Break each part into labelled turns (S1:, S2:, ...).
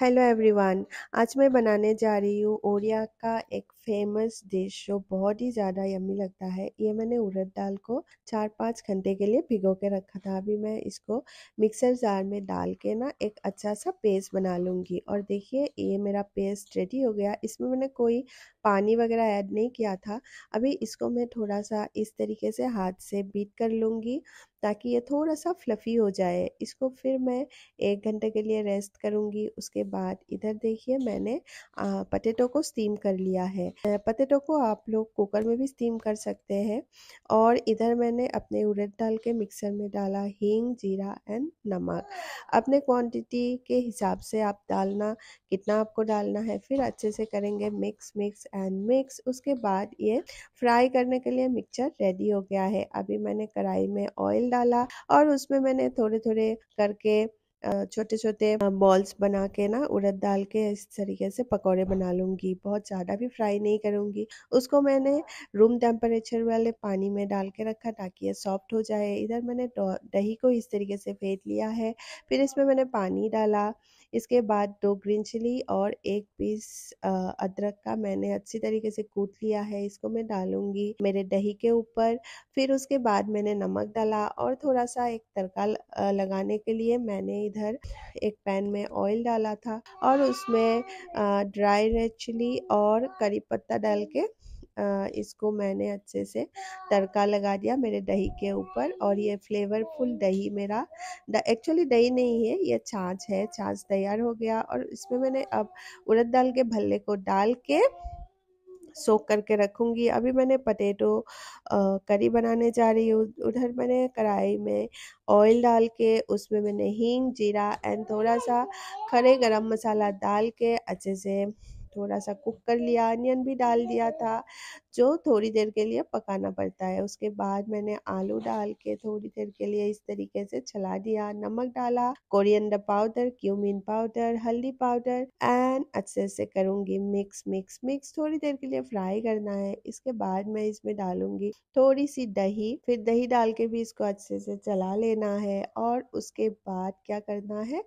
S1: Hello everyone आज मैं बनाने जा रही हूँ ओरिया का एक फेमस डिश जो बहुत ही ज़्यादा यम्मी लगता है ये मैंने उड़द दाल को चार पाँच घंटे के लिए भिगो के रखा था अभी मैं इसको मिक्सर जार में डाल के ना एक अच्छा सा पेस्ट बना लूँगी और देखिए ये मेरा पेस्ट रेडी हो गया इसमें मैंने कोई पानी वगैरह ऐड नहीं किया था अभी इसको मैं थोड़ा सा इस तरीके से हाथ से बीट कर लूँगी ताकि ये थोड़ा सा फ्लफ़ी हो जाए इसको फिर मैं एक घंटे के लिए रेस्ट करूँगी उसके बाद इधर देखिए मैंने पटेटो को स्टीम कर लिया है हैं को आप लोग कुकर में भी स्टीम कर सकते हैं और इधर मैंने अपने उड़द डाल के मिक्सर में डाला हींग जीरा एंड नमक अपने क्वांटिटी के हिसाब से आप डालना कितना आपको डालना है फिर अच्छे से करेंगे मिक्स मिक्स एंड मिक्स उसके बाद ये फ्राई करने के लिए मिक्सचर रेडी हो गया है अभी मैंने कढ़ाई में ऑयल डाला और उसमें मैंने थोड़े थोड़े करके छोटे छोटे बॉल्स बना के ना उड़द डाल के इस तरीके से पकौड़े बना लूँगी बहुत ज़्यादा भी फ्राई नहीं करूँगी उसको मैंने रूम टेम्परेचर वाले पानी में डाल के रखा ताकि ये सॉफ्ट हो जाए इधर मैंने दही को इस तरीके से फेंट लिया है फिर इसमें मैंने पानी डाला इसके बाद दो ग्रीन चिली और एक पीस अदरक का मैंने अच्छी तरीके से कूट लिया है इसको मैं डालूंगी मेरे दही के ऊपर फिर उसके बाद मैंने नमक डाला और थोड़ा सा एक तड़का लगाने के लिए मैंने इधर एक पैन में ऑयल डाला था और उसमें ड्राई रेड चिली और करी पत्ता डाल के इसको मैंने अच्छे से तड़का हाँ। लगा दिया मेरे दही के ऊपर और ये फ्लेवरफुल दही मेरा एक्चुअली दही नहीं है ये छाछ है छाछ तैयार हो गया और इसमें मैंने अब उड़द दाल के भल्ले को डाल के सोख करके रखूँगी अभी मैंने पटेटो करी बनाने जा रही हूँ उधर मैंने कढ़ाई में ऑयल डाल के उसमें मैंने हींग जीरा एंड थोड़ा सा खड़े गरम मसाला डाल के अच्छे से थोड़ा सा कुक कर लिया अनियन भी डाल दिया था जो थोड़ी देर के लिए पकाना पड़ता है उसके बाद मैंने आलू डाल के थोड़ी देर के लिए इस तरीके से चला दिया नमक डाला कोरिएंडर पाउडर क्यूमिन पाउडर हल्दी पाउडर एंड अच्छे से करूँगी मिक्स मिक्स मिक्स थोड़ी देर के लिए फ्राई करना है इसके बाद मैं इसमें डालूंगी थोड़ी सी दही फिर दही डाल के भी इसको अच्छे से चला लेना है और उसके बाद क्या करना है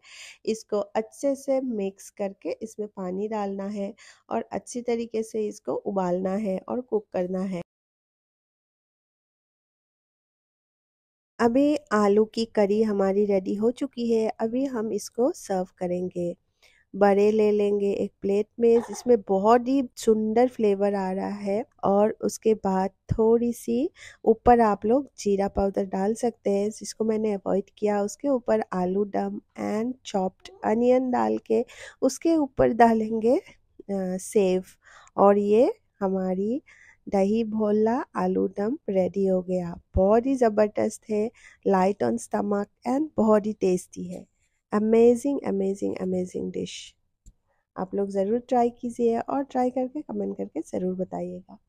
S1: इसको अच्छे से मिक्स करके इसमें पानी डालना है और अच्छी तरीके से इसको उबालना है और कुक करना है अभी आलू की करी हमारी रेडी हो चुकी है अभी हम इसको सर्व करेंगे बड़े ले लेंगे एक प्लेट में जिसमें बहुत ही सुंदर फ्लेवर आ रहा है और उसके बाद थोड़ी सी ऊपर आप लोग जीरा पाउडर डाल सकते हैं जिसको मैंने अवॉइड किया उसके ऊपर आलू डम एंड चॉप्ड अनियन डाल के उसके ऊपर डालेंगे सेव और ये हमारी दही भोला आलू दम रेडी हो गया बहुत ही ज़बरदस्त है लाइट ऑन स्टमक एंड बहुत ही टेस्टी है अमेजिंग अमेजिंग अमेजिंग डिश आप लोग ज़रूर ट्राई कीजिए और ट्राई करके कमेंट करके ज़रूर बताइएगा